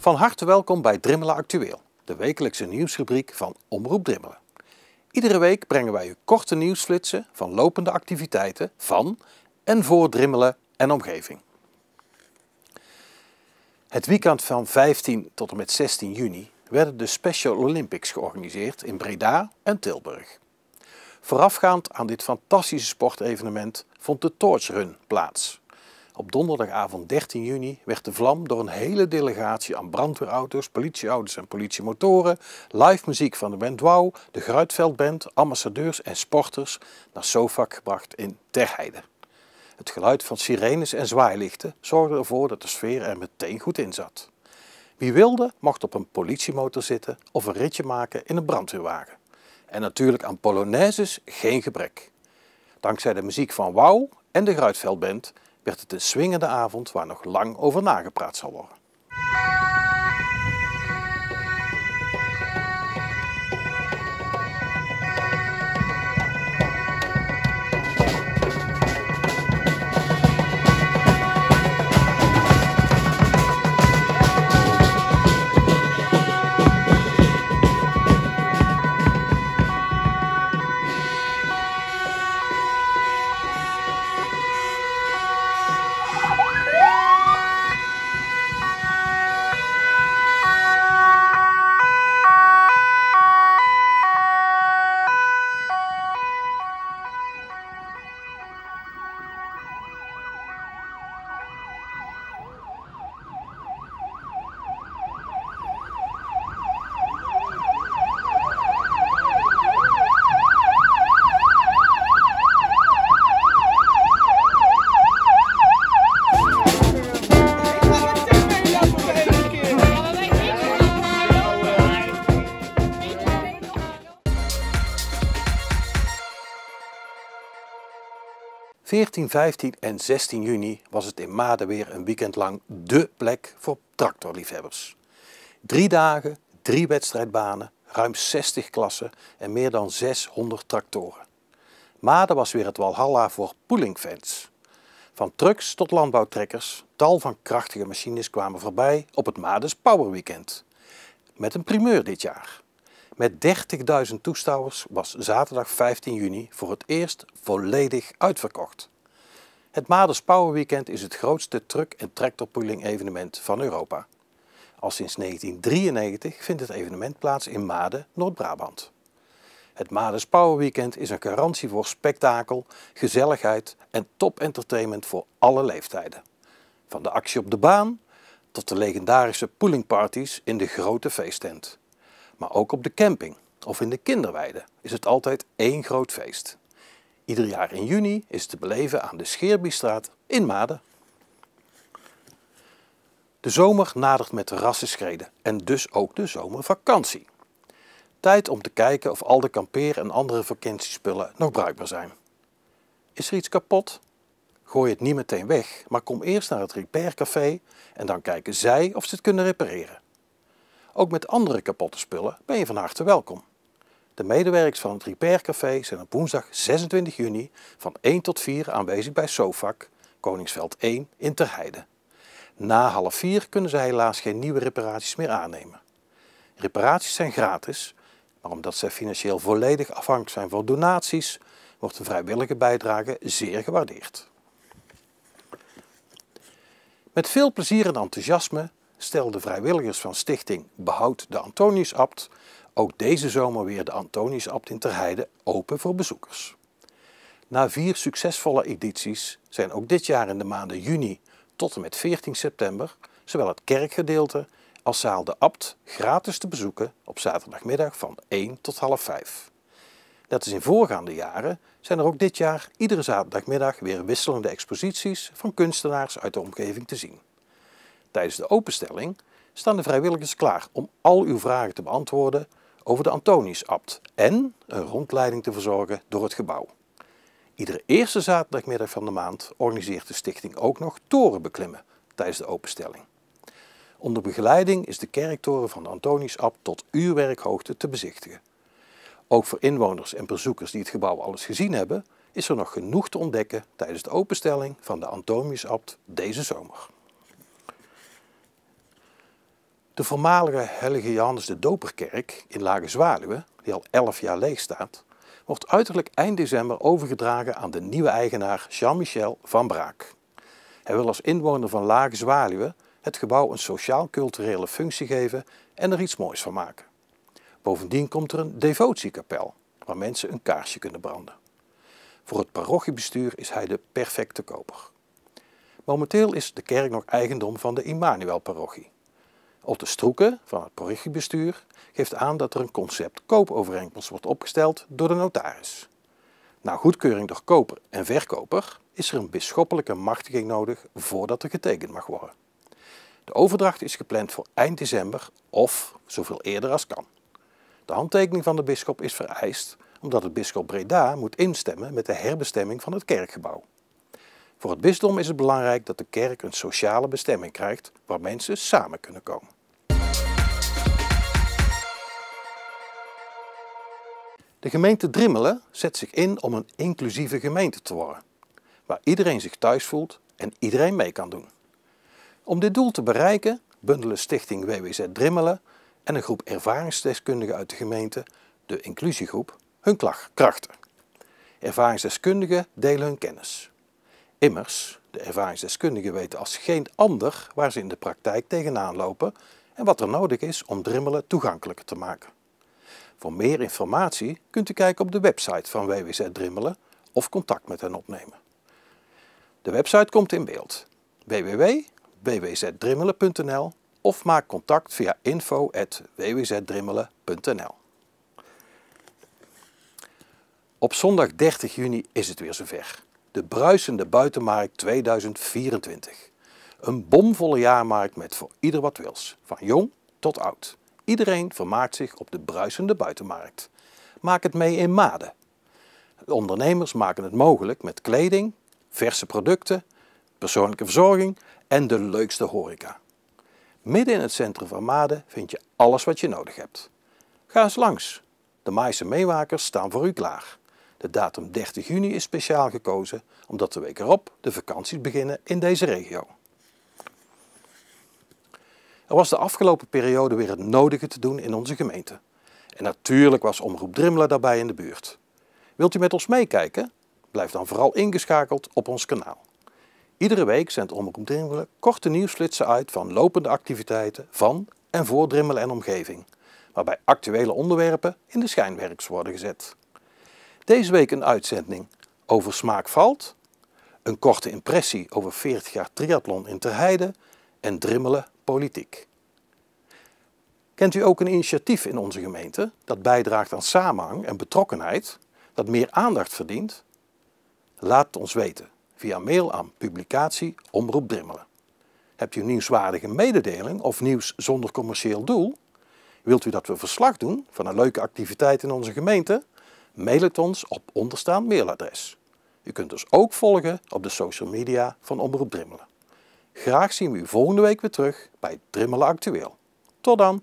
Van harte welkom bij Drimmelen Actueel, de wekelijkse nieuwsrubriek van Omroep Drimmelen. Iedere week brengen wij u korte nieuwsflitsen van lopende activiteiten van en voor Drimmelen en omgeving. Het weekend van 15 tot en met 16 juni werden de Special Olympics georganiseerd in Breda en Tilburg. Voorafgaand aan dit fantastische sportevenement vond de Torch Run plaats. Op donderdagavond 13 juni werd de vlam door een hele delegatie aan brandweerauto's, politieauto's en politiemotoren, live muziek van de band Wauw, de Gruitveldband, ambassadeurs en sporters naar Sofak gebracht in Terheide. Het geluid van sirenes en zwaailichten zorgde ervoor dat de sfeer er meteen goed in zat. Wie wilde mocht op een politiemotor zitten of een ritje maken in een brandweerwagen. En natuurlijk aan polonaises geen gebrek. Dankzij de muziek van Wauw en de Gruitveldband werd het een swingende avond waar nog lang over nagepraat zal worden. 14, 15 en 16 juni was het in Maden weer een weekend lang dé plek voor tractorliefhebbers. Drie dagen, drie wedstrijdbanen, ruim 60 klassen en meer dan 600 tractoren. Maden was weer het walhalla voor poolingfans. Van trucks tot landbouwtrekkers, tal van krachtige machines kwamen voorbij op het Madens Power Weekend. Met een primeur dit jaar. Met 30.000 toeschouwers was zaterdag 15 juni voor het eerst volledig uitverkocht. Het Maders Power Weekend is het grootste truck- en tractorpooling evenement van Europa. Al sinds 1993 vindt het evenement plaats in Maden, Noord-Brabant. Het Maders Power Weekend is een garantie voor spektakel, gezelligheid en top-entertainment voor alle leeftijden. Van de actie op de baan tot de legendarische poolingparties in de grote feesttent. Maar ook op de camping of in de kinderweide is het altijd één groot feest. Ieder jaar in juni is te beleven aan de Scheerbiestraat in Maden. De zomer nadert met rassenschreden en dus ook de zomervakantie. Tijd om te kijken of al de kampeer- en andere vakantiespullen nog bruikbaar zijn. Is er iets kapot? Gooi het niet meteen weg, maar kom eerst naar het repaircafé en dan kijken zij of ze het kunnen repareren. Ook met andere kapotte spullen ben je van harte welkom. De medewerkers van het Repair Café zijn op woensdag 26 juni van 1 tot 4 aanwezig bij SOFAC, Koningsveld 1 in Terheide. Na half 4 kunnen zij helaas geen nieuwe reparaties meer aannemen. Reparaties zijn gratis, maar omdat zij financieel volledig afhankelijk zijn van donaties, wordt een vrijwillige bijdrage zeer gewaardeerd. Met veel plezier en enthousiasme stelden vrijwilligers van stichting Behoud de Antoniusabt ook deze zomer weer de Antoniusabt in Terheide open voor bezoekers. Na vier succesvolle edities zijn ook dit jaar in de maanden juni tot en met 14 september zowel het kerkgedeelte als zaal de Abt gratis te bezoeken op zaterdagmiddag van 1 tot half 5. Net als in voorgaande jaren zijn er ook dit jaar iedere zaterdagmiddag weer wisselende exposities van kunstenaars uit de omgeving te zien. Tijdens de openstelling staan de vrijwilligers klaar om al uw vragen te beantwoorden over de Antoniusabt en een rondleiding te verzorgen door het gebouw. Iedere eerste zaterdagmiddag van de maand organiseert de stichting ook nog torenbeklimmen tijdens de openstelling. Onder begeleiding is de kerktoren van de Antoniusabt tot uurwerkhoogte te bezichtigen. Ook voor inwoners en bezoekers die het gebouw alles gezien hebben, is er nog genoeg te ontdekken tijdens de openstelling van de Antoniusabt deze zomer. De voormalige Heilige Johannes de Doperkerk in Lage Zwaluwe, die al 11 jaar leeg staat, wordt uiterlijk eind december overgedragen aan de nieuwe eigenaar Jean-Michel van Braak. Hij wil als inwoner van Lage Zwaluwe het gebouw een sociaal-culturele functie geven en er iets moois van maken. Bovendien komt er een devotiekapel waar mensen een kaarsje kunnen branden. Voor het parochiebestuur is hij de perfecte koper. Momenteel is de kerk nog eigendom van de Immanuelparochie. Otte Stroeken van het parochiebestuur geeft aan dat er een concept koopovereenkomst wordt opgesteld door de notaris. Na goedkeuring door koper en verkoper is er een bisschoppelijke machtiging nodig voordat er getekend mag worden. De overdracht is gepland voor eind december of zoveel eerder als kan. De handtekening van de bisschop is vereist omdat het bisschop Breda moet instemmen met de herbestemming van het kerkgebouw. Voor het bisdom is het belangrijk dat de kerk een sociale bestemming krijgt waar mensen samen kunnen komen. De gemeente Drimmelen zet zich in om een inclusieve gemeente te worden, waar iedereen zich thuis voelt en iedereen mee kan doen. Om dit doel te bereiken bundelen Stichting WWZ Drimmelen en een groep ervaringsdeskundigen uit de gemeente, de inclusiegroep, hun krachten. Ervaringsdeskundigen delen hun kennis. Immers, de ervaringsdeskundigen weten als geen ander waar ze in de praktijk tegenaan lopen en wat er nodig is om Drimmelen toegankelijker te maken. Voor meer informatie kunt u kijken op de website van WWZ Drimmelen of contact met hen opnemen. De website komt in beeld www.wwzdrimmelen.nl of maak contact via info.wwzdrimmelen.nl Op zondag 30 juni is het weer zover. De bruisende buitenmarkt 2024. Een bomvolle jaarmarkt met voor ieder wat wils, van jong tot oud. Iedereen vermaakt zich op de bruisende buitenmarkt. Maak het mee in Maden. ondernemers maken het mogelijk met kleding, verse producten, persoonlijke verzorging en de leukste horeca. Midden in het centrum van Maden vind je alles wat je nodig hebt. Ga eens langs. De meise meewakers staan voor u klaar. De datum 30 juni is speciaal gekozen omdat de week erop de vakanties beginnen in deze regio. Er was de afgelopen periode weer het nodige te doen in onze gemeente. En natuurlijk was Omroep Drimmelen daarbij in de buurt. Wilt u met ons meekijken? Blijf dan vooral ingeschakeld op ons kanaal. Iedere week zendt Omroep Drimmelen korte nieuwsflitsen uit van lopende activiteiten van en voor Drimmelen en omgeving, waarbij actuele onderwerpen in de schijnwerks worden gezet. Deze week een uitzending over smaak valt, een korte impressie over 40 jaar triathlon in Terheide en Drimmelen politiek. Kent u ook een initiatief in onze gemeente dat bijdraagt aan samenhang en betrokkenheid, dat meer aandacht verdient? Laat het ons weten via mail aan publicatie Omroep Drimmelen. Hebt u een nieuwswaardige mededeling of nieuws zonder commercieel doel? Wilt u dat we verslag doen van een leuke activiteit in onze gemeente? Mail het ons op onderstaand mailadres. U kunt ons ook volgen op de social media van Omroep Drimmelen. Graag zien we u volgende week weer terug bij Drimmelen Actueel. Tot dan!